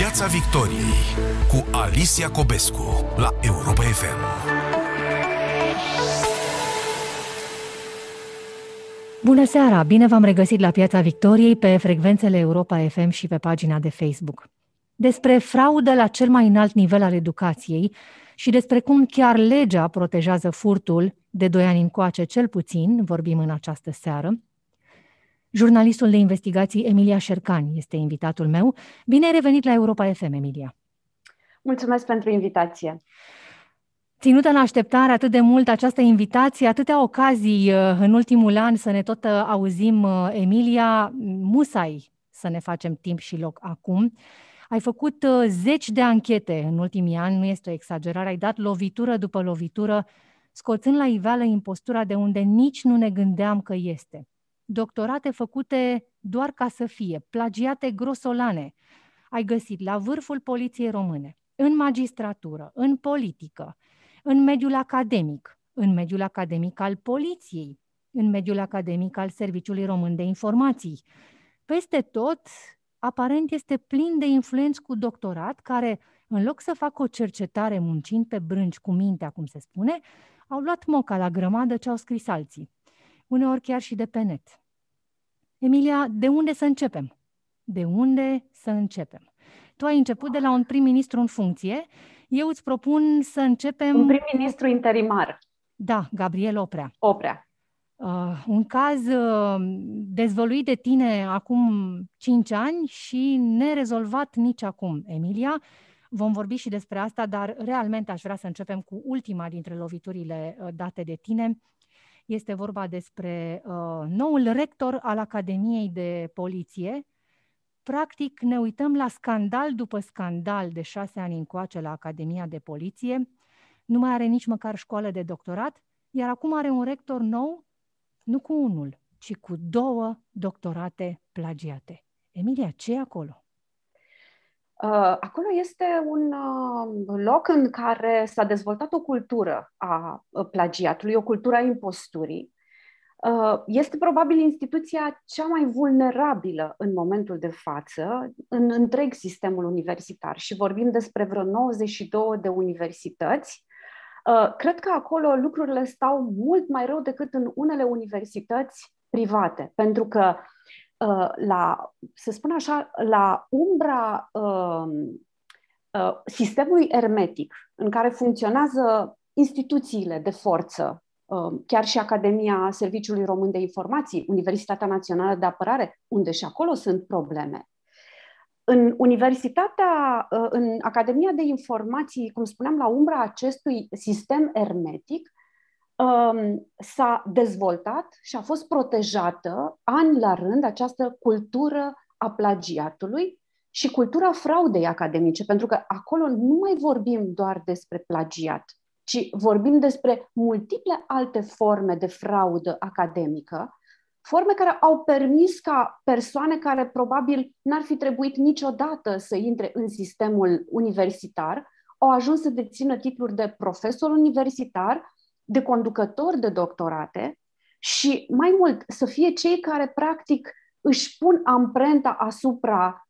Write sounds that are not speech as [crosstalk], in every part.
Piața Victoriei cu Alicia Cobescu la Europa FM. Bună seara! Bine v-am regăsit la Piața Victoriei pe frecvențele Europa FM și pe pagina de Facebook. Despre fraudă la cel mai înalt nivel al educației și despre cum chiar legea protejează furtul, de doi ani încoace cel puțin, vorbim în această seară, Jurnalistul de investigații Emilia Șercan este invitatul meu. Bine ai revenit la Europa FM, Emilia! Mulțumesc pentru invitație! Ținută în așteptare atât de mult această invitație, atâtea ocazii uh, în ultimul an să ne tot uh, auzim, uh, Emilia, musai să ne facem timp și loc acum. Ai făcut zeci de anchete în ultimii ani, nu este o exagerare, ai dat lovitură după lovitură, scoțând la iveală impostura de unde nici nu ne gândeam că este doctorate făcute doar ca să fie, plagiate grosolane, ai găsit la vârful poliției române, în magistratură, în politică, în mediul academic, în mediul academic al poliției, în mediul academic al Serviciului Român de Informații. Peste tot, aparent este plin de influenți cu doctorat care, în loc să facă o cercetare muncind pe brânci cu mintea, cum se spune, au luat moca la grămadă ce au scris alții uneori chiar și de pe net. Emilia, de unde să începem? De unde să începem? Tu ai început de la un prim-ministru în funcție. Eu îți propun să începem... Un prim-ministru interimar. Da, Gabriel Oprea. Oprea. Uh, un caz uh, dezvăluit de tine acum 5 ani și nerezolvat nici acum, Emilia. Vom vorbi și despre asta, dar realmente aș vrea să începem cu ultima dintre loviturile uh, date de tine, este vorba despre uh, noul rector al Academiei de Poliție. Practic, ne uităm la scandal după scandal de șase ani încoace la Academia de Poliție. Nu mai are nici măcar școală de doctorat, iar acum are un rector nou, nu cu unul, ci cu două doctorate plagiate. Emilia, ce e acolo? Uh, acolo este un uh, loc în care s-a dezvoltat o cultură a uh, plagiatului, o cultură a imposturii. Este probabil instituția cea mai vulnerabilă în momentul de față în întreg sistemul universitar și vorbim despre vreo 92 de universități. Cred că acolo lucrurile stau mult mai rău decât în unele universități private, pentru că uh, Uh, la, să spun așa, la umbra um, uh, sistemului ermetic în care funcționează instituțiile de forță, um, chiar și Academia Serviciului Român de Informații, Universitatea Națională de Apărare, unde și acolo sunt probleme. În Universitatea, uh, în Academia de Informații, cum spuneam, la umbra acestui sistem ermetic, Um, s-a dezvoltat și a fost protejată an la rând această cultură a plagiatului și cultura fraudei academice, pentru că acolo nu mai vorbim doar despre plagiat, ci vorbim despre multiple alte forme de fraudă academică, forme care au permis ca persoane care probabil n-ar fi trebuit niciodată să intre în sistemul universitar, au ajuns să dețină titluri de profesor universitar, de conducători de doctorate și, mai mult, să fie cei care, practic, își pun amprenta asupra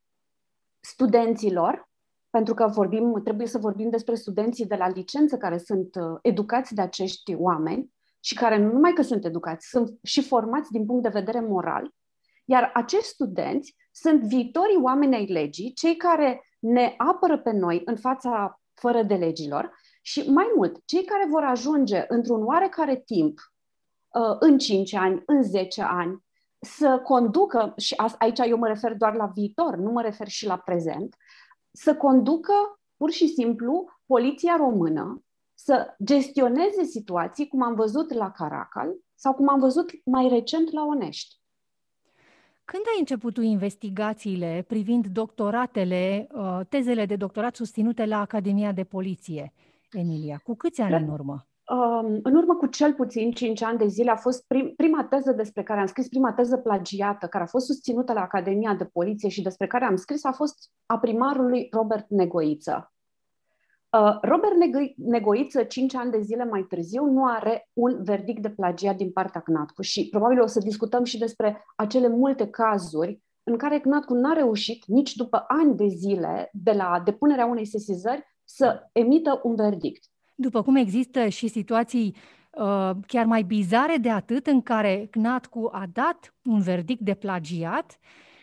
studenților, pentru că vorbim, trebuie să vorbim despre studenții de la licență care sunt uh, educați de acești oameni și care nu numai că sunt educați, sunt și formați din punct de vedere moral, iar acești studenți sunt viitorii oameni ai legii, cei care ne apără pe noi în fața fără de legilor și mai mult, cei care vor ajunge într-un oarecare timp, uh, în 5 ani, în 10 ani, să conducă, și aici eu mă refer doar la viitor, nu mă refer și la prezent, să conducă pur și simplu poliția română să gestioneze situații cum am văzut la Caracal sau cum am văzut mai recent la Onești. Când ai început tu investigațiile privind doctoratele, uh, tezele de doctorat susținute la Academia de Poliție? Emilia? Cu câți ani în da. urmă? Um, în urmă cu cel puțin 5 ani de zile a fost prim, prima teză despre care am scris, prima teză plagiată, care a fost susținută la Academia de Poliție și despre care am scris, a fost a primarului Robert Negoiță. Uh, Robert Negoiță, 5 ani de zile mai târziu, nu are un verdict de plagiat din partea CNATCU și probabil o să discutăm și despre acele multe cazuri în care CNATCU n-a reușit nici după ani de zile de la depunerea unei sesizări să emită un verdict. După cum există și situații uh, chiar mai bizare de atât, în care CNATCU a dat un verdict de plagiat,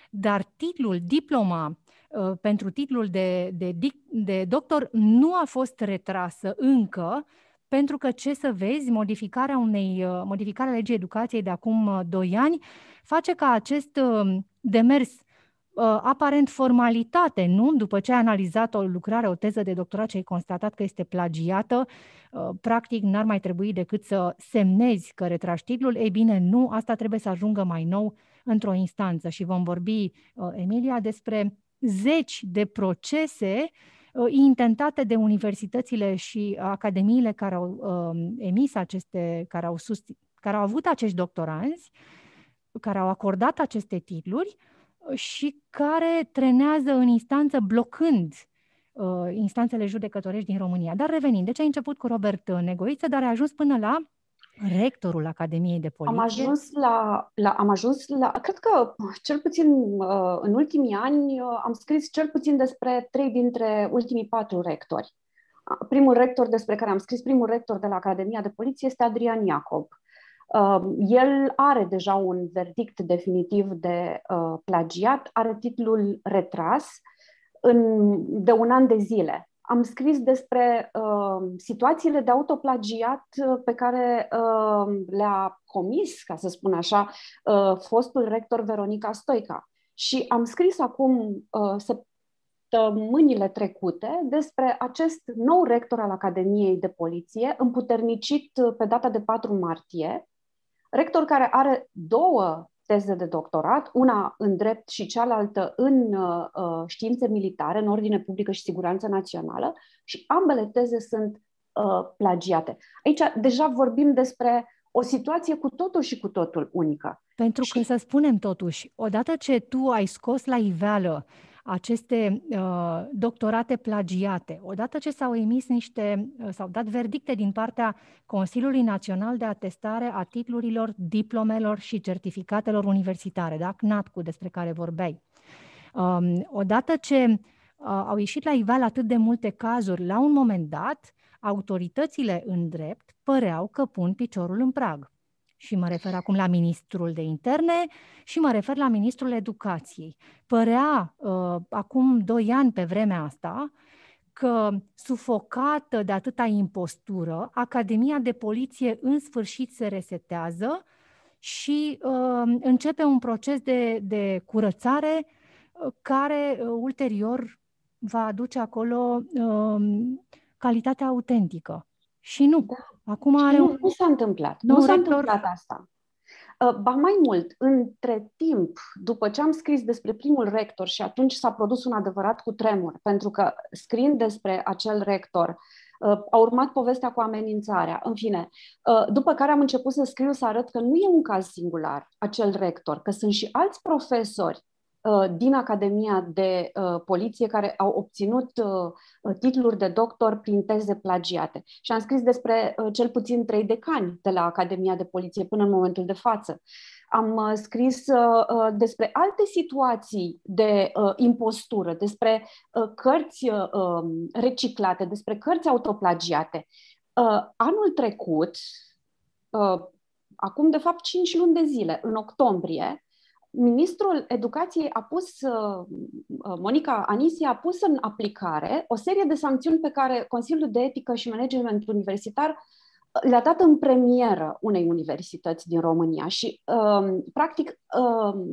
dar titlul, diploma uh, pentru titlul de, de, de doctor nu a fost retrasă încă, pentru că, ce să vezi, modificarea unei, uh, modificarea legii educației de acum 2 uh, ani face ca acest demers Uh, aparent formalitate, nu? După ce ai analizat o lucrare, o teză de doctorat și ai constatat că este plagiată, uh, practic n-ar mai trebui decât să semnezi că retragi titlul. Ei bine, nu, asta trebuie să ajungă mai nou într-o instanță și vom vorbi, uh, Emilia, despre zeci de procese intentate de universitățile și academiile care au um, emis aceste, care au, susțin, care au avut acești doctoranzi, care au acordat aceste titluri, și care trenează în instanță blocând uh, instanțele judecătorești din România. Dar revenind, deci ai început cu Robert uh, Negoiță, dar ai ajuns până la rectorul Academiei de Poliție. Am ajuns la, la am ajuns la cred că cel puțin uh, în ultimii ani uh, am scris cel puțin despre trei dintre ultimii patru rectori. Primul rector despre care am scris, primul rector de la Academia de Poliție este Adrian Iacob. Uh, Um, el are deja un verdict definitiv de uh, plagiat, are titlul retras în, de un an de zile. Am scris despre uh, situațiile de autoplagiat pe care uh, le-a comis, ca să spun așa, uh, fostul rector Veronica Stoica. Și am scris acum uh, săptămânile trecute despre acest nou rector al Academiei de Poliție, împuternicit uh, pe data de 4 martie, rector care are două teze de doctorat, una în drept și cealaltă în uh, uh, științe militare, în ordine publică și siguranță națională, și ambele teze sunt uh, plagiate. Aici deja vorbim despre o situație cu totul și cu totul unică. Pentru și... că, să spunem totuși, odată ce tu ai scos la iveală aceste uh, doctorate plagiate. Odată ce s-au emis niște, uh, s-au dat verdicte din partea Consiliului Național de Atestare a titlurilor, diplomelor și certificatelor universitare, da? CNATCU, despre care vorbeai. Um, odată ce uh, au ieșit la iveală atât de multe cazuri, la un moment dat, autoritățile în drept păreau că pun piciorul în prag și mă refer acum la ministrul de interne și mă refer la ministrul educației. Părea uh, acum doi ani pe vremea asta că, sufocată de atâta impostură, Academia de Poliție în sfârșit se resetează și uh, începe un proces de, de curățare uh, care uh, ulterior va aduce acolo uh, calitatea autentică. Și nu. Da. Acum are nu, un... nu s-a întâmplat. Nu, nu s-a rector... întâmplat asta. Uh, ba mai mult, între timp, după ce am scris despre primul rector și atunci s-a produs un adevărat cutremur, pentru că scriind despre acel rector, uh, a urmat povestea cu amenințarea. În fine, uh, după care am început să scriu să arăt că nu e un caz singular acel rector, că sunt și alți profesori Uh, din Academia de uh, Poliție care au obținut uh, titluri de doctor prin teze plagiate. Și am scris despre cel puțin trei decani de la Academia de Poliție până în momentul de față. Am scris despre alte situații de impostură, despre cărți um, reciclate, despre cărți autoplagiate. Anul trecut, acum de fapt 5 luni de zile, în octombrie, Ministrul Educației a pus, uh, uh, Monica Anisie a pus în aplicare o serie de sancțiuni pe care Consiliul de Etică și Management Universitar uh, le-a dat în premieră unei universități din România și, um, practic,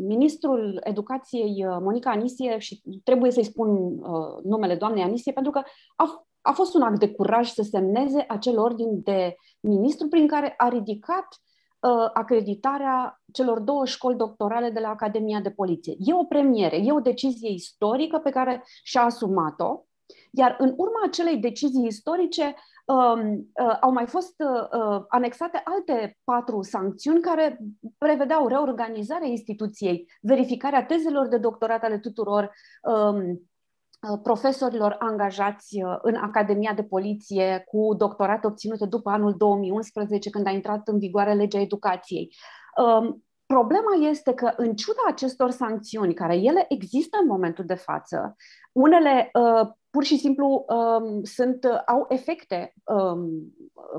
ministrul educației Monica Anisie, și trebuie să-i spun uh, numele doamnei Anisie, pentru că a, a fost un act de curaj să semneze acel ordin de ministru prin care a ridicat Uh, acreditarea celor două școli doctorale de la Academia de Poliție. E o premiere, e o decizie istorică pe care și-a asumat-o, iar în urma acelei decizii istorice um, uh, au mai fost uh, anexate alte patru sancțiuni care prevedeau reorganizarea instituției, verificarea tezelor de doctorat ale tuturor um, Uh, profesorilor angajați uh, în Academia de Poliție cu doctorat obținute după anul 2011, când a intrat în vigoare legea educației. Um, Problema este că, în ciuda acestor sancțiuni, care ele există în momentul de față, unele uh, pur și simplu um, sunt, uh, au efecte, um,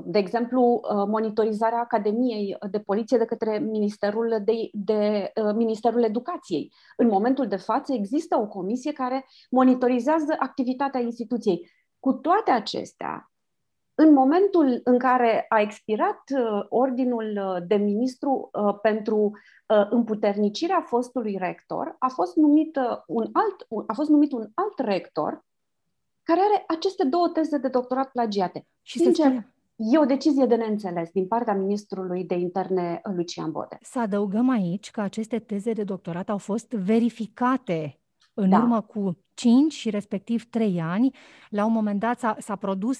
de exemplu, uh, monitorizarea Academiei de Poliție de către Ministerul, de, de, uh, Ministerul Educației. În momentul de față există o comisie care monitorizează activitatea instituției. Cu toate acestea, în momentul în care a expirat uh, ordinul uh, de ministru uh, pentru împuternicirea fostului rector, a fost numit un alt, a fost numit un alt rector care are aceste două teze de doctorat plagiate. Și Sincer, se E o decizie de neînțeles din partea ministrului de interne Lucian Bode. Să adăugăm aici că aceste teze de doctorat au fost verificate în da. urmă cu 5 și respectiv 3 ani. La un moment dat s-a, s-a produs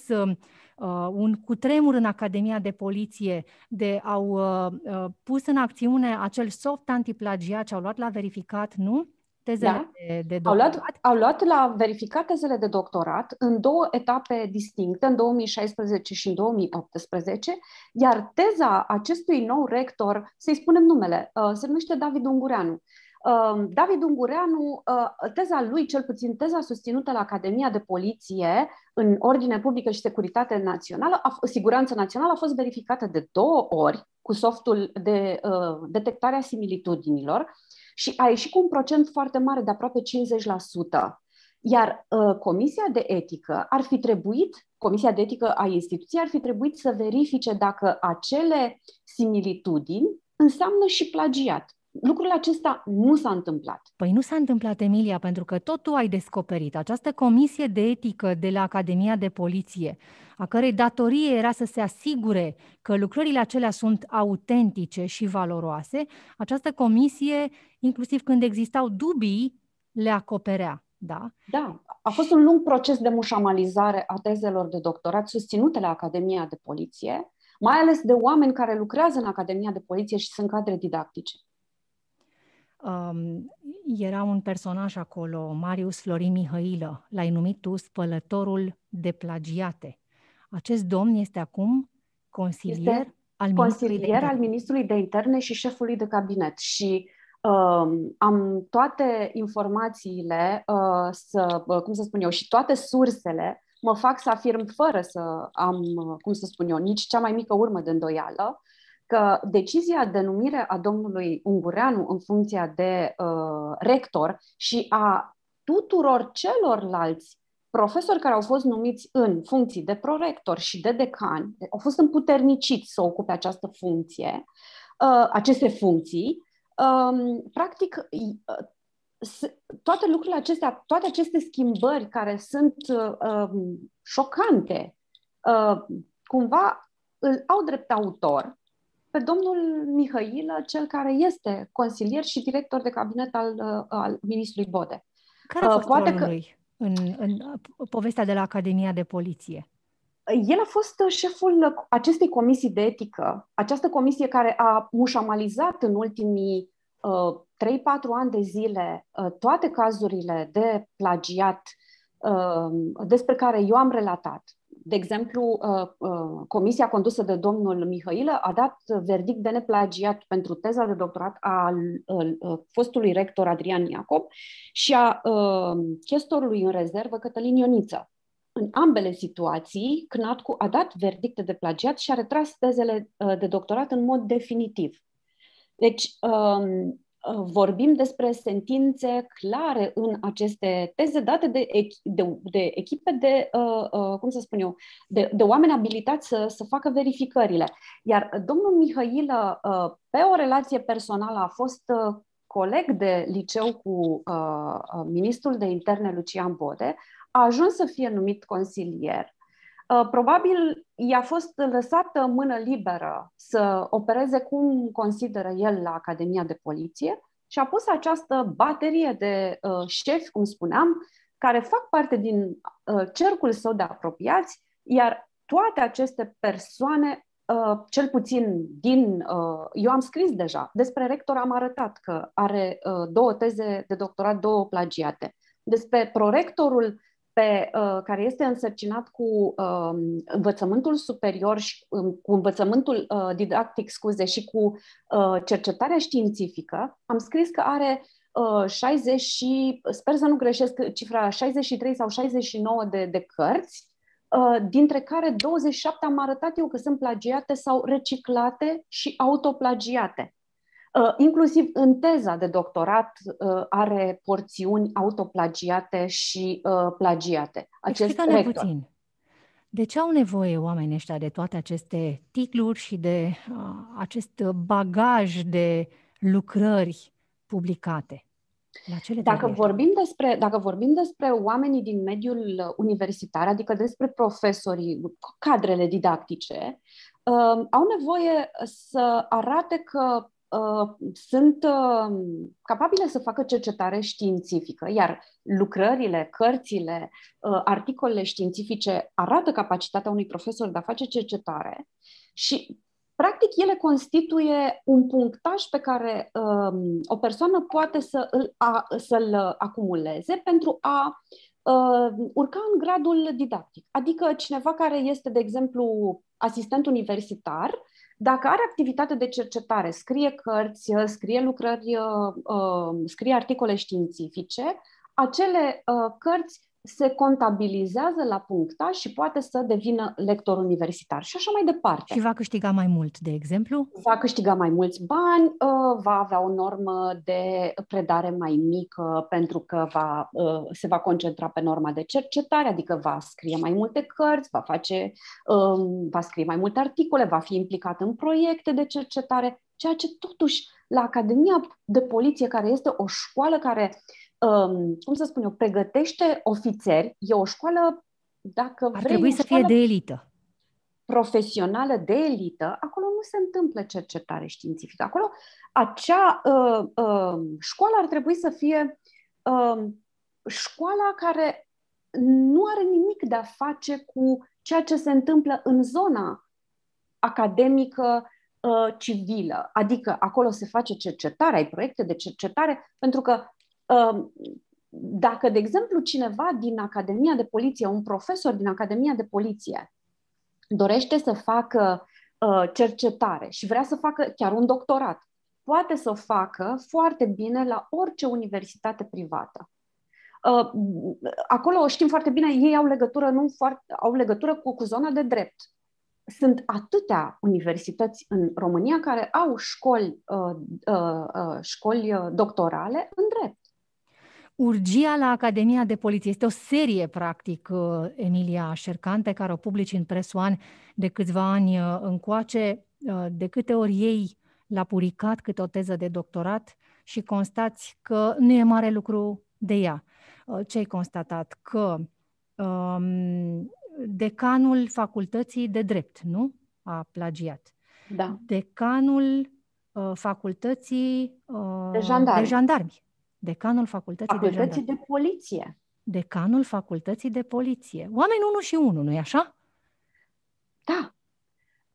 uh, un cutremur în Academia de Poliție, de au uh, uh pus în acțiune acel soft antiplagiat ce au luat la verificat, nu? Tezele da. de, de doctorat. Au luat, au luat la verificat tezele de doctorat în două etape distincte, în 2016 și în 2018, iar teza acestui nou rector, să-i spunem numele, uh, se numește David Ungureanu. Uh, Ehm, David Ungureanu, eh, teza lui, cel puțin teza susținută la Academia de Poliție în Ordine Publică și Securitate Națională, a, Siguranță Națională, a fost verificată de două ori cu softul de uh, eh, detectare a similitudinilor și a ieșit cu un procent foarte mare, de aproape 50%. Iar uh, Comisia de Etică ar fi trebuit, Comisia de Etică a instituției ar fi trebuit să verifice dacă acele similitudini înseamnă și plagiat. Lucrul acesta nu s-a întâmplat. Păi nu s-a întâmplat, Emilia, pentru că tot tu ai descoperit această comisie de etică de la Academia de Poliție, a cărei datorie era să se asigure că lucrările acelea sunt autentice și valoroase. Această comisie, inclusiv când existau dubii, le acoperea. Da. da, a fost un lung proces de mușamalizare a tezelor de doctorat susținute la Academia de Poliție, mai ales de oameni care lucrează în Academia de Poliție și sunt cadre didactice um, era un personaj acolo, Marius Florin Mihăilă, l-ai numit tu spălătorul de plagiate. Acest domn este acum consilier este al consilier ministrului al ministrului de interne și șefului de cabinet și um, am toate informațiile, uh, să, uh, cum să spun eu, și toate sursele mă fac să afirm fără să am, uh, cum să spun eu, nici cea mai mică urmă de îndoială, că decizia de numire a domnului Ungureanu în funcția de uh, rector și a tuturor celorlalți profesori care au fost numiți în funcții de prorector și de decan, au fost împuterniciți să ocupe această funcție, uh, aceste funcții, um, practic uh, toate lucrurile acestea, toate aceste schimbări care sunt uh, șocante, uh, cumva îl au drept autor pe domnul Mihail, cel care este consilier și director de cabinet al, uh, al ministrului Bode. Care a uh, fost Poate că... lui în, în povestea de la Academia de Poliție? El a fost uh, șeful acestei comisii de etică, această comisie care a mușamalizat în ultimii uh, 3-4 ani de zile uh, toate cazurile de plagiat uh, despre care eu am relatat. De exemplu, uh, uh, comisia condusă de domnul Mihailă a dat verdict de neplagiat pentru teza de doctorat a uh, fostului rector Adrian Iacob și a chestorului în rezervă Cătălin Ioniță. În ambele situații, CNATCU a dat verdicte de plagiat și a retras tezele de doctorat în mod definitiv. Deci, um, Uh, vorbim despre sentințe clare în aceste teze date de, echi, de, de echipe de, uh, uh, cum să spun eu, de, de oameni abilitați să, să facă verificările. Iar domnul Mihailă, uh, pe o relație personală, a fost uh, coleg de liceu cu uh, uh ministrul de interne Lucian Bode, a ajuns să fie numit consilier Uh, probabil i-a fost lăsată mână liberă să opereze cum consideră el la Academia de Poliție și a pus această baterie de uh, șefi, cum spuneam, care fac parte din uh, cercul său de apropiați, iar toate aceste persoane, cel puțin din. Eu am scris deja, despre rector am arătat că are două teze de doctorat, două plagiate. Despre prorectorul pe, uh, care este însărcinat cu uh, învățământul superior și um, cu învățământul uh, didactic, scuze, și cu uh, cercetarea științifică, am scris că are uh, 60 și, sper să nu greșesc cifra, 63 sau 69 de, de cărți, uh, dintre care 27 am arătat eu că sunt plagiate sau reciclate și autoplagiate. Uh, inclusiv în teza de doctorat uh, are porțiuni autoplagiate și uh, plagiate. Acest ne puțin. De ce au nevoie oamenii ăștia de toate aceste titluri și de uh, acest bagaj de lucrări publicate? La cele dacă, vorbim despre, dacă vorbim despre oamenii din mediul universitar, adică despre profesorii, cadrele didactice, uh, au nevoie să arate că Uh, sunt uh, capabile să facă cercetare științifică, iar lucrările, cărțile, uh, articolele științifice arată capacitatea unui profesor de a face cercetare și, practic, ele constituie un punctaj pe care um, o persoană poate să îl, a, să-l acumuleze pentru a urca în gradul didactic. Adică cineva care este, de exemplu, asistent universitar, dacă are activitate de cercetare, scrie cărți, scrie lucrări, uh, uh, scrie articole științifice, acele uh, cărți se contabilizează la puncta și poate să devină lector universitar și așa mai departe. Și va câștiga mai mult, de exemplu? Va câștiga mai mulți bani, ă, va avea o normă de predare mai mică pentru că va, ă, se va concentra pe norma de cercetare, adică va scrie mai multe cărți, va, face, ă, va scrie mai multe articole, va fi implicat în proiecte de cercetare, ceea ce totuși la Academia de Poliție, care este o școală care uh, Um, cum să spun eu, pregătește ofițeri. E o școală, dacă Ar vrei, trebui să fie de elită. Profesională de elită, acolo nu se întâmplă cercetare științifică. Acolo, acea uh, uh, școală ar trebui să fie uh, școala care nu are nimic de a face cu ceea ce se întâmplă în zona academică uh, civilă. Adică acolo se face cercetare, ai proiecte de cercetare, pentru că dacă, de exemplu, cineva din Academia de Poliție, un profesor din Academia de Poliție, dorește să facă ă, cercetare și vrea să facă chiar un doctorat, poate să o facă foarte bine la orice universitate privată ă, acolo știm foarte bine, ei au legătură, nu foarte, au legătură cu, cu zona de drept. Sunt atâtea universități în România care au școli, uh, uh, uh, școli doctorale în drept. Urgia la Academia de Poliție este o serie, practic, uh, Emilia Șercan, pe care o publici în presoan de câțiva ani uh, încoace. Uh, de câte ori ei la puricat câte o teză de doctorat și constați că nu e mare lucru de ea. Ce ai constatat? Că um, decanul facultății de drept, nu? A plagiat. Da. Decanul uh, facultății uh, de jandarmi. De jandarmi Decanul Facultății, Facultății de, de Poliție. Decanul Facultății de Poliție. Oameni 1 și 1, nu-i așa? Da.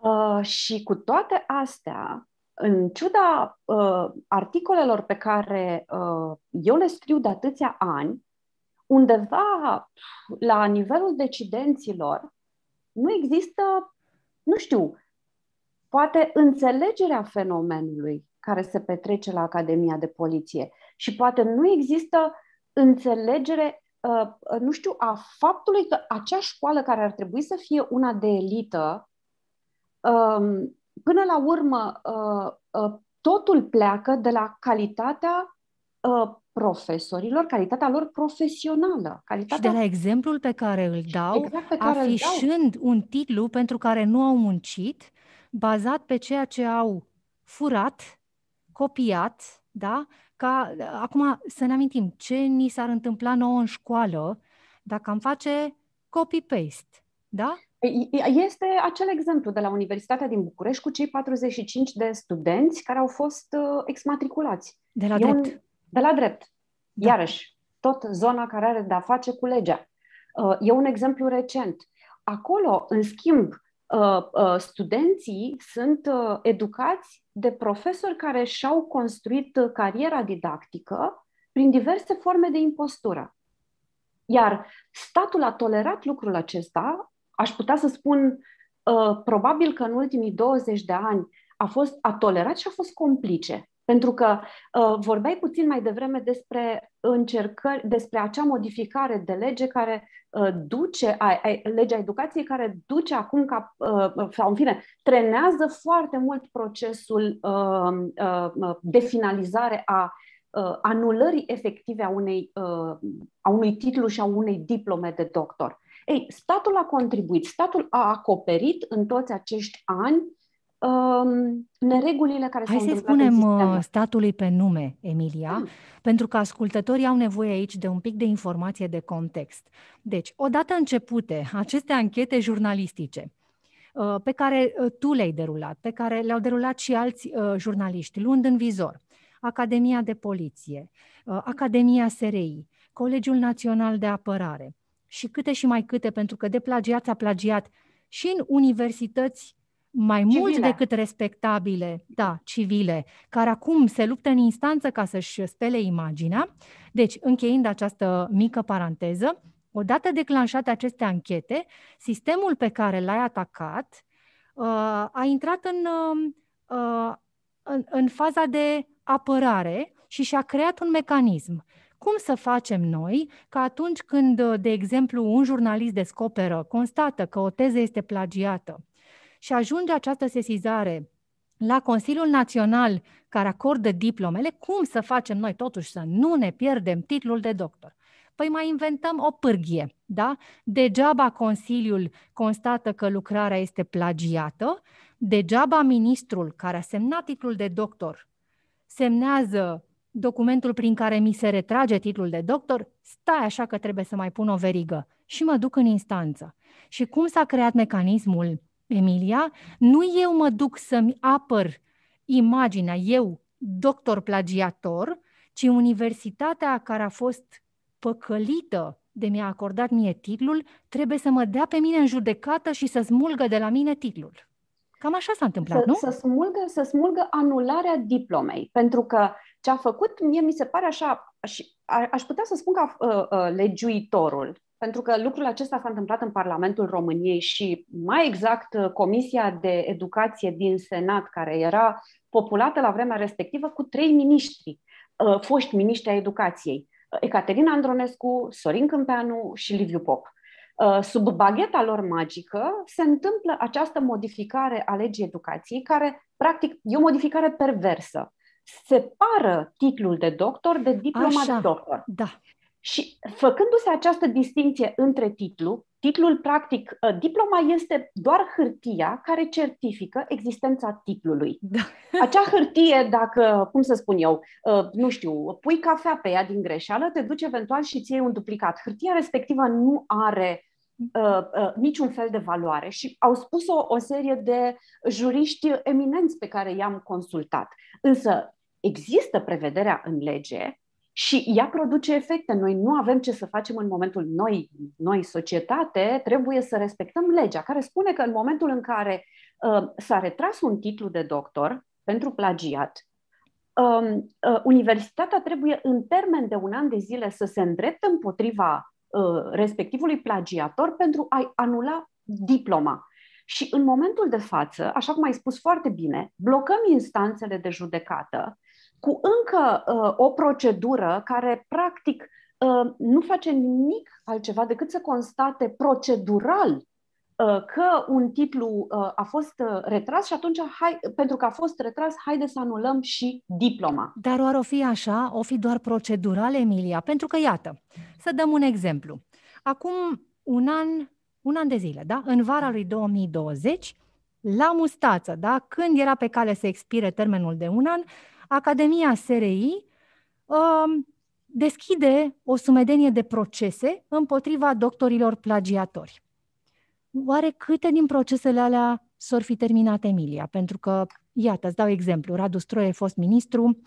Uh, și cu toate astea, în ciuda uh, articolelor pe care uh, eu le scriu de atâția ani, undeva la nivelul decidenților nu există, nu știu, poate înțelegerea fenomenului care se petrece la Academia de Poliție și poate nu există înțelegere, uh, uh, nu știu, a faptului că acea școală care ar trebui să fie una de elită, um, până la urmă, uh, totul pleacă de la calitatea profesorilor, calitatea lor profesională. Calitatea... Și de la exemplul pe care îl dau, exact pe care afișând dau. un titlu pentru care nu au muncit, bazat pe ceea ce au furat, copiat, da? ca, acum să ne amintim, ce ni s-ar întâmpla nouă în școală dacă am face copy-paste, da? Este acel exemplu de la Universitatea din București cu cei 45 de studenți care au fost uh, exmatriculați. De la e drept. Un... De la drept. Da. Iarăși, tot zona care are de-a face cu legea. Uh, e un exemplu recent. Acolo, în schimb, Uh, uh, studenții sunt uh, educați de profesori care și-au construit cariera didactică prin diverse forme de impostură. Iar statul a tolerat lucrul acesta, aș putea să spun, probabil că în ultimii 20 de ani a, fost, a tolerat și a fost complice pentru că uh, vorbeai puțin mai devreme despre încercări, despre acea modificare de lege care uh, duce, a, a, legea educației care duce acum ca, uh, sau în fine, trenează foarte mult procesul uh, uh, uh de finalizare a uh, anulării efective a, unei, uh, a unui titlu și a unei diplome de doctor. Ei, statul a contribuit, statul a acoperit în toți acești ani um, neregulile care Hai s-au să spunem în uh, statului pe nume, Emilia, mm. pentru că ascultătorii au nevoie aici de un pic de informație de context. Deci, odată începute aceste anchete jurnalistice, uh, pe care uh, tu le-ai derulat, pe care le-au derulat și alți uh, jurnaliști, luând în vizor Academia de Poliție, uh, Academia SRI, Colegiul Național de Apărare și câte și mai câte, pentru că de plagiat a plagiat și în universități mai civile. mult decât respectabile, da, civile, care acum se luptă în instanță ca să-și spele imaginea. Deci, încheiind această mică paranteză, odată declanșate aceste anchete, sistemul pe care l-ai atacat uh, a intrat în, uh, uh, în, în faza de apărare și și-a creat un mecanism. Cum să facem noi ca atunci când, de exemplu, un jurnalist descoperă, constată că o teză este plagiată, și ajunge această sesizare la Consiliul Național care acordă diplomele, cum să facem noi totuși să nu ne pierdem titlul de doctor? Păi mai inventăm o pârghie, da? Degeaba Consiliul constată că lucrarea este plagiată, degeaba ministrul care a semnat titlul de doctor semnează documentul prin care mi se retrage titlul de doctor, stai așa că trebuie să mai pun o verigă și mă duc în instanță. Și cum s-a creat mecanismul Emilia, nu eu mă duc să-mi apăr imaginea, eu, doctor plagiator, ci universitatea care a fost păcălită de mi-a acordat mie titlul, trebuie să mă dea pe mine în judecată și să smulgă de la mine titlul. Cam așa s-a întâmplat, să, nu? Să smulgă, să smulgă anularea diplomei, pentru că ce a făcut, mie mi se pare așa, aș, aș putea să spun că a, a, legiuitorul pentru că lucrul acesta s-a întâmplat în Parlamentul României și, mai exact, Comisia de Educație din Senat, care era populată la vremea respectivă cu trei miniștri, ă, foști miniștri ai educației, Ecaterina Andronescu, Sorin Câmpeanu și Liviu Pop. Ă, sub bagheta lor magică se întâmplă această modificare a legii educației, care, practic, e o modificare perversă. Separă titlul de doctor de diploma Așa, de doctor. Da. Și făcându-se această distinție între titlu, titlul practic, ă, diploma este doar hârtia care certifică existența titlului. Da. Acea hârtie, dacă, cum să spun eu, ă, nu știu, pui cafea pe ea din greșeală, te duci eventual și ție un duplicat. Hârtia respectivă nu are Uh, uh, niciun fel de valoare. Și au spus-o o serie de juriști eminenți pe care i-am consultat. Însă există prevederea în lege și ea produce efecte. Noi nu avem ce să facem în momentul noi, noi societate, trebuie să respectăm legea care spune că în momentul în care uh, s-a retras un titlu de doctor pentru plagiat, uh, uh, universitatea trebuie în termen de un an de zile să se îndrepte împotriva uh, respectivului plagiator pentru a-i anula diploma. Și în momentul de față, așa cum ai spus foarte bine, blocăm instanțele de judecată cu încă uh, o procedură care, practic, uh, nu face nimic altceva decât să constate procedural uh, că un titlu uh, a fost uh, retras și atunci, hai, pentru că a fost retras, haide să anulăm și diploma. Dar oare o fi așa? O fi doar procedural, Emilia? Pentru că, iată, să dăm un exemplu. Acum un an, un an de zile, da? În vara lui 2020, la mustață, da? Când era pe cale să expire termenul de un an, Academia SRI um, deschide o sumedenie de procese împotriva doctorilor plagiatori. Oare câte din procesele alea s-or fi terminat, Emilia? Pentru că, iată, îți dau exemplu, Radu Stroie, fost ministru,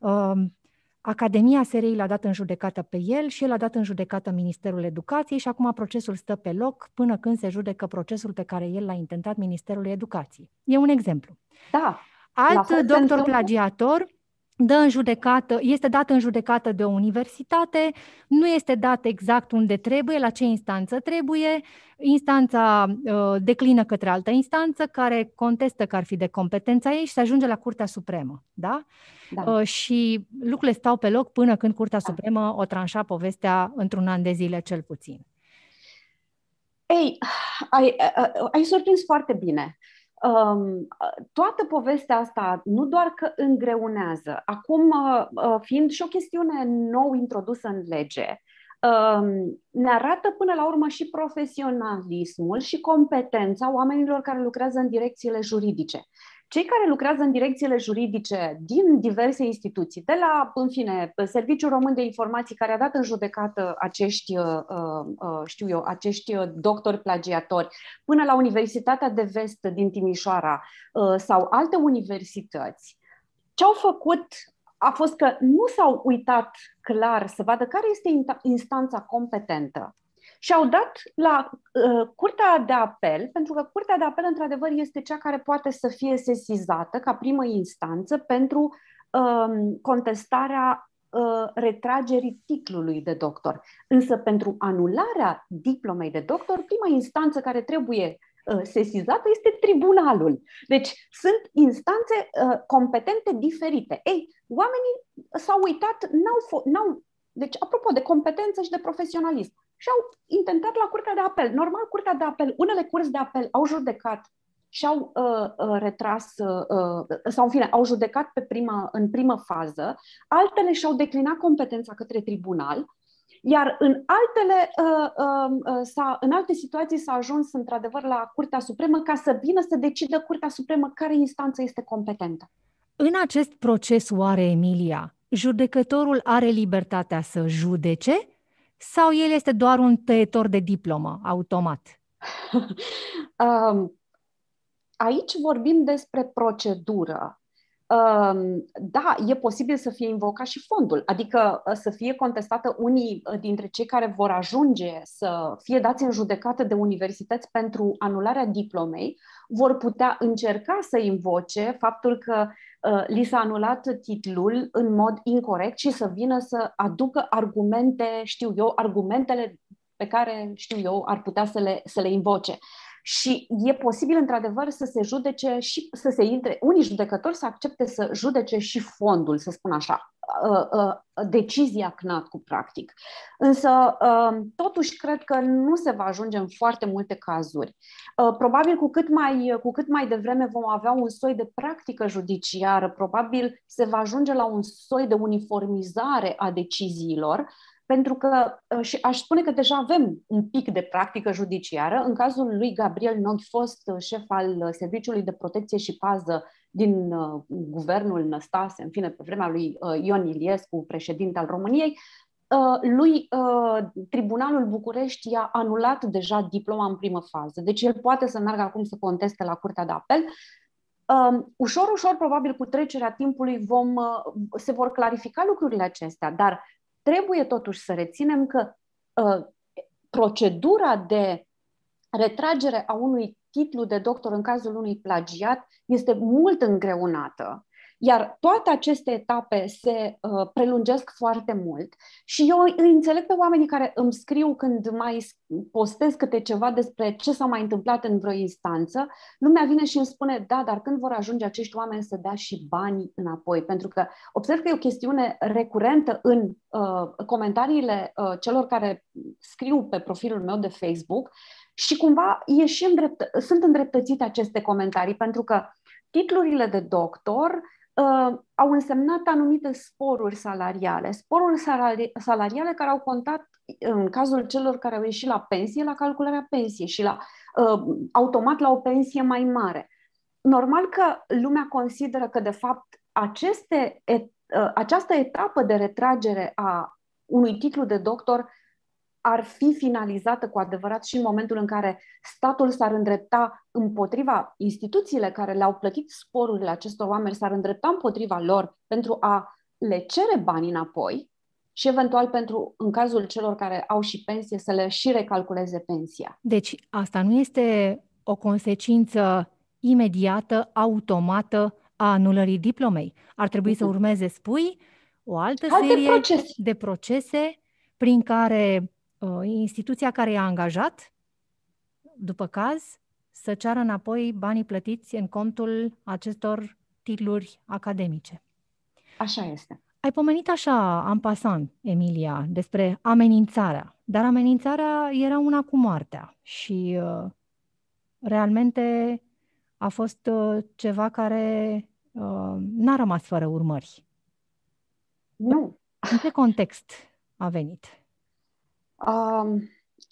um, Academia SRI l-a dat în judecată pe el și el a dat în judecată Ministerul Educației și acum procesul stă pe loc până când se judecă procesul pe care el l-a intentat Ministerul Educației. E un exemplu. Da, Alt doctor plagiator dă în judecată, este dat în judecată de o universitate, nu este dat exact unde trebuie, la ce instanță trebuie, instanța uh, declină către altă instanță care contestă că ar fi de competența ei și se ajunge la Curtea Supremă. Da? da. Uh, și lucrurile stau pe loc până când Curtea da. Supremă o tranșa povestea într-un an de zile cel puțin. Ei, ai, ai, ai surprins foarte bine. Uh, toată povestea asta nu doar că îngreunează, acum fiind și o chestiune nou introdusă în lege, ne arată până la urmă și profesionalismul și competența oamenilor care lucrează în direcțiile juridice. Cei care lucrează în direcțiile juridice din diverse instituții, de la, în fine, Serviciul Român de Informații, care a dat în judecată acești, uh, uh, uh, știu eu, acești doctori plagiatori, până la Universitatea de Vest din Timișoara sau alte universități, ce au făcut a fost că nu s-au uitat clar să vadă care este instanța competentă și au dat la uh, Curtea de Apel, pentru că Curtea de Apel, într-adevăr, este cea care poate să fie sesizată ca primă instanță pentru um, uh, contestarea retragerii titlului de doctor. Însă pentru anularea diplomei de doctor, prima instanță care trebuie uh, sesizată este tribunalul. Deci sunt instanțe uh, competente diferite. Ei, oamenii s-au uitat, n-au, n-au deci, apropo de competență și de profesionalism, și au intentat la Curtea de Apel. Normal, Curtea de Apel, unele curți de apel au judecat și au uh, uh, retras, uh, uh, sau în fine, au judecat pe prima, în primă fază, altele și-au declinat competența către tribunal, iar în, altele, uh, uh, uh, s-a, în alte situații s-a ajuns într-adevăr la Curtea Supremă ca să vină să decidă Curtea Supremă care instanță este competentă. În acest proces, oare, Emilia, judecătorul are libertatea să judece sau el este doar un tăietor de diplomă automat? [laughs] Um, aici vorbim despre procedură. Um, da, e posibil să fie invocat și fondul, adică uh, să fie contestată unii uh, dintre cei care vor ajunge să fie dați în judecată de universități pentru anularea diplomei, vor putea încerca să invoce faptul că Uh, li s-a anulat titlul în mod incorrect și să vină să aducă argumente, știu eu, argumentele pe care, știu eu, ar putea să le, să le invoce. Și e posibil, într-adevăr, să se judece și să se intre, unii judecători să accepte să judece și fondul, să spun așa, ă, ă, decizia CNAT cu practic. Însă, ă, totuși, cred că nu se va ajunge în foarte multe cazuri. Probabil cu cât mai, cu cât mai devreme vom avea un soi de practică judiciară, probabil se va ajunge la un soi de uniformizare a deciziilor, pentru că, uh, și aș spune că deja avem un pic de practică judiciară. În cazul lui Gabriel Noghi, fost uh, șef al uh, Serviciului de Protecție și Pază din guvernul Năstase, în fine, pe vremea lui Ion Iliescu, președinte al României, lui Tribunalul București i-a anulat deja diploma în primă fază. Deci el poate să meargă acum să conteste la Curtea de Apel. Um, ușor, ușor, probabil cu trecerea timpului vom, se vor clarifica lucrurile acestea, dar Trebuie totuși să reținem că uh, procedura de retragere a unui titlu de doctor în cazul unui plagiat este mult îngreunată iar toate aceste etape se uh, prelungesc foarte mult și eu îi înțeleg pe oamenii care îmi scriu când mai postez câte ceva despre ce s-a mai întâmplat în vreo instanță, lumea vine și îmi spune, da, dar când vor ajunge acești oameni să dea și bani înapoi? Pentru că observ că e o chestiune recurentă în uh, comentariile uh, celor care scriu pe profilul meu de Facebook și cumva e și îndrept- sunt îndreptățite aceste comentarii, pentru că titlurile de doctor uh, au însemnat anumite sporuri salariale. Sporuri salari- salariale care au contat uh, în cazul celor care au ieșit la pensie, la calcularea pensiei și la uh, automat la o pensie mai mare. Normal că lumea consideră că, de fapt, aceste et- uh, această etapă de retragere a unui titlu de doctor ar fi finalizată cu adevărat și în momentul în care statul s-ar îndrepta împotriva instituțiile care le-au plătit sporurile acestor oameni, s-ar îndrepta împotriva lor pentru a le cere bani înapoi și eventual pentru, în cazul celor care au și pensie, să le și recalculeze pensia. Deci asta nu este o consecință imediată, automată a anulării diplomei. Ar trebui să mm-hmm. urmeze, spui, o altă Alte serie procese. de procese prin care Uh, instituția care i-a angajat, după caz, să ceară înapoi banii plătiți în contul acestor titluri academice. Așa este. Ai pomenit așa, am pasant, Emilia, despre amenințarea. Dar amenințarea era una cu moartea și uh, realmente a fost uh, ceva care uh, n-a rămas fără urmări. Nu. În ce context a venit? Um,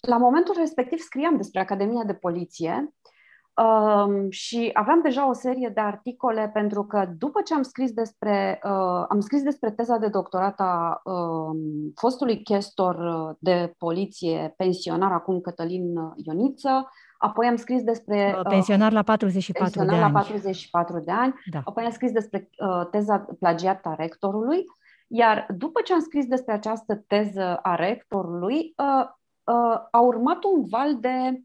la momentul respectiv scriam despre Academia de Poliție um, și aveam deja o serie de articole pentru că după ce am scris despre, uh, am scris despre teza de doctorat a um, fostului chestor uh, de poliție pensionar, acum Cătălin uh, Ioniță, Apoi am scris despre... Pensionar la 44 pensionar de ani. la 44 de ani. Da. Apoi am scris despre teza plagiată a rectorului. Iar după ce am scris despre această teză a rectorului, uh, uh, a urmat un val de,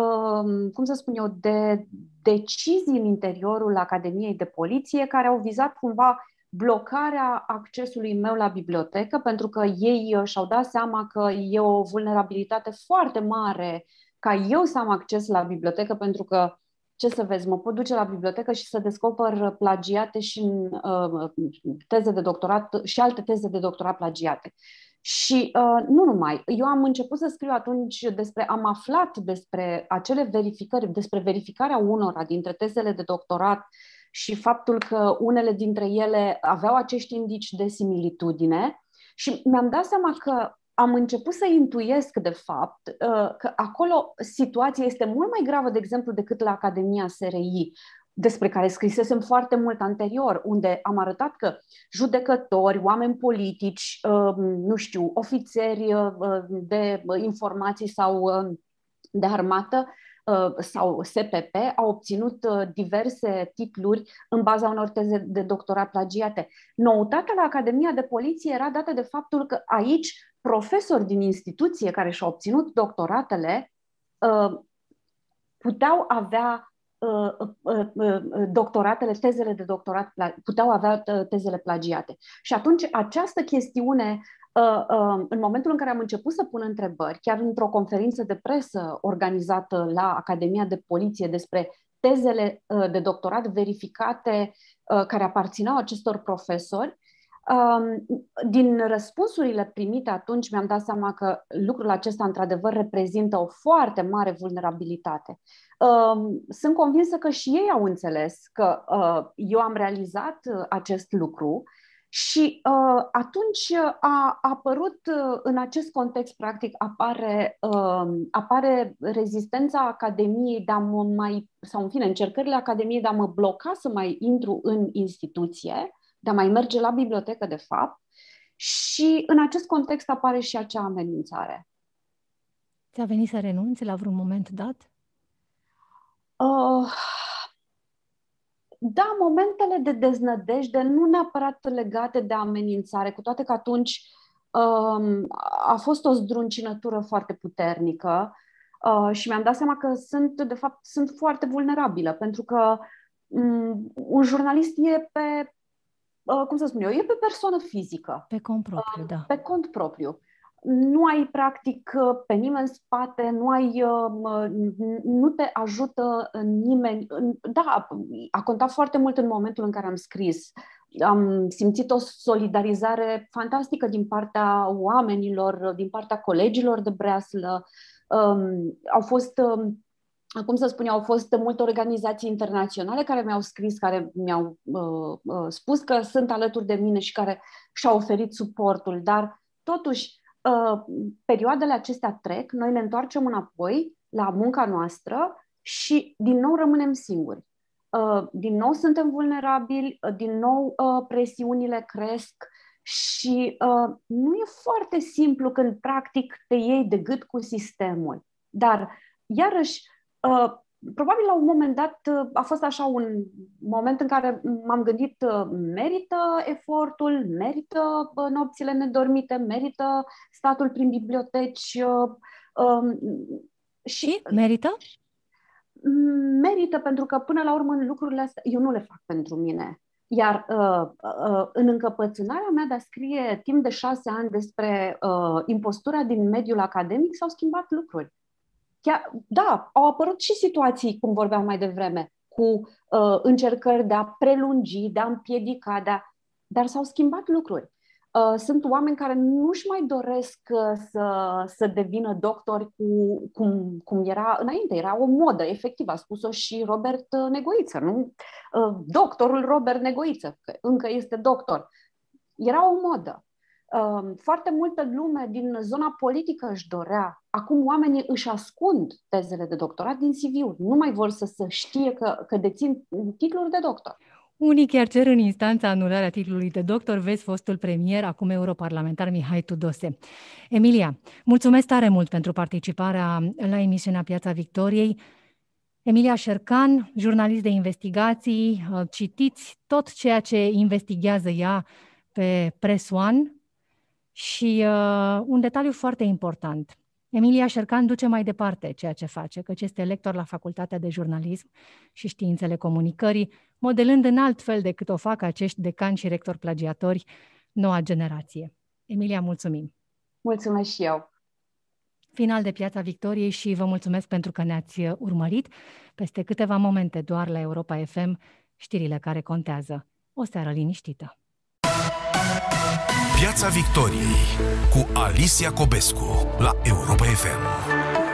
um, cum să spun eu, de decizii în interiorul Academiei de Poliție care au vizat cumva blocarea accesului meu la bibliotecă, pentru că ei uh, și-au dat seama că e o vulnerabilitate foarte mare ca eu să am acces la bibliotecă, pentru că ce să vezi, mă pot duce la bibliotecă și să descoper plagiate și în, uh, teze de doctorat și alte teze de doctorat plagiate. Și uh, nu numai. Eu am început să scriu atunci despre, am aflat despre acele verificări, despre verificarea unora dintre tezele de doctorat și faptul că unele dintre ele aveau acești indici de similitudine și mi-am dat seama că am început să intuiesc, de fapt, uh, că acolo situația este mult mai gravă, de exemplu, decât la Academia SRI, despre care scrisesem foarte mult anterior, unde am arătat că judecători, oameni politici, uh, nu știu, ofițeri uh, de informații sau de armată sau SPP au obținut diverse titluri în baza unor teze de doctorat plagiate. Noutatea la Academia de Poliție era dată de faptul că aici profesori din instituție care și-au obținut doctoratele uh, puteau avea uh, uh, doctoratele, tezele de doctorat, puteau avea tezele plagiate. Și atunci această chestiune, în momentul în care am început să pun întrebări, chiar într-o conferință de presă organizată la Academia de Poliție despre tezele de doctorat verificate care aparținau acestor profesori, din răspunsurile primite atunci mi-am dat seama că lucrul acesta într-adevăr reprezintă o foarte mare vulnerabilitate. Sunt convinsă că și ei au înțeles că ă, eu am realizat ă, acest lucru și ă, atunci a apărut în acest context, practic, apare, apare rezistența Academiei de a mă mai, sau în fine, încercările Academiei de a mă bloca să mai intru în instituție de a mai merge la bibliotecă, de fapt, și în acest context apare și acea amenințare. Ți-a venit să renunți la vreun moment dat? Uh, da, momentele de deznădejde nu neapărat legate de amenințare, cu toate că atunci um, a fost o zdruncinătură foarte puternică uh, și mi-am dat seama că sunt, de fapt, sunt foarte vulnerabilă, pentru că um, un jurnalist e pe Ă, cum să spun eu, e pe persoană fizică. Pe cont propriu, ă, da. Pe cont propriu. Nu ai, practic, ă, pe nimeni în spate, nu ai, nu te ajută nimeni. Da, a contat foarte mult în momentul în care am scris. Am simțit o solidarizare fantastică din partea oamenilor, din partea colegilor de breaslă. Au fost cum să spun, au fost multe organizații internaționale care mi-au scris, care mi-au uh, uh, spus că sunt alături de mine și care și-au oferit suportul, dar totuși uh, perioadele acestea trec, noi ne întoarcem înapoi la munca noastră și din nou rămânem singuri. Uh, din nou suntem vulnerabili, uh, din nou uh, presiunile cresc și uh, nu e foarte simplu când practic te iei de gât cu sistemul, dar iarăși Uh, probabil la un moment dat uh, a fost așa un moment în care m-am gândit uh, merită efortul, merită nopțile nedormite, merită statul prin biblioteci um, și, merită? Mm, merită pentru că până la urmă lucrurile astea eu nu le fac pentru mine. Iar uh, uh, în încăpățânarea mea de a scrie timp de șase ani despre uh, impostura din mediul academic s-au schimbat lucruri. Chiar, da, au apărut și situații, cum vorbeam mai devreme, cu uh, încercări de a prelungi, de a împiedica, de a... dar s-au schimbat lucruri. Uh, sunt oameni care nu-și mai doresc uh, să, să devină doctori cu, cum, cum era înainte. Era o modă, efectiv, a spus-o și Robert uh, Negoiță, nu? Uh, doctorul Robert Negoiță, că încă este doctor. Era o modă. Ehm, foarte multă lume din zona politică își dorea. Acum oamenii își ascund tezele de doctorat din CV-uri. Nu mai vor să se știe că, că dețin titluri de doctor. Unii chiar cer în instanța anularea titlului de doctor, vezi fostul premier, acum europarlamentar Mihai Tudose. Emilia, mulțumesc tare mult pentru participarea la emisiunea Piața Victoriei. Emilia Șercan, jurnalist de investigații, citiți tot ceea ce investigează ea pe Press One, și uh, un detaliu foarte important. Emilia Șercan duce mai departe ceea ce face, căci este lector la Facultatea de Jurnalism și Științele Comunicării, modelând în alt fel decât o fac acești decani și rectori plagiatori, noua generație. Emilia, mulțumim! Mulțumesc și eu! Final de Piața Victoriei și vă mulțumesc pentru că ne-ați uh, urmărit. Peste câteva momente doar la Europa FM, știrile care contează. O seară liniștită! Piața Victoriei cu Alicia Cobescu la Europa FM.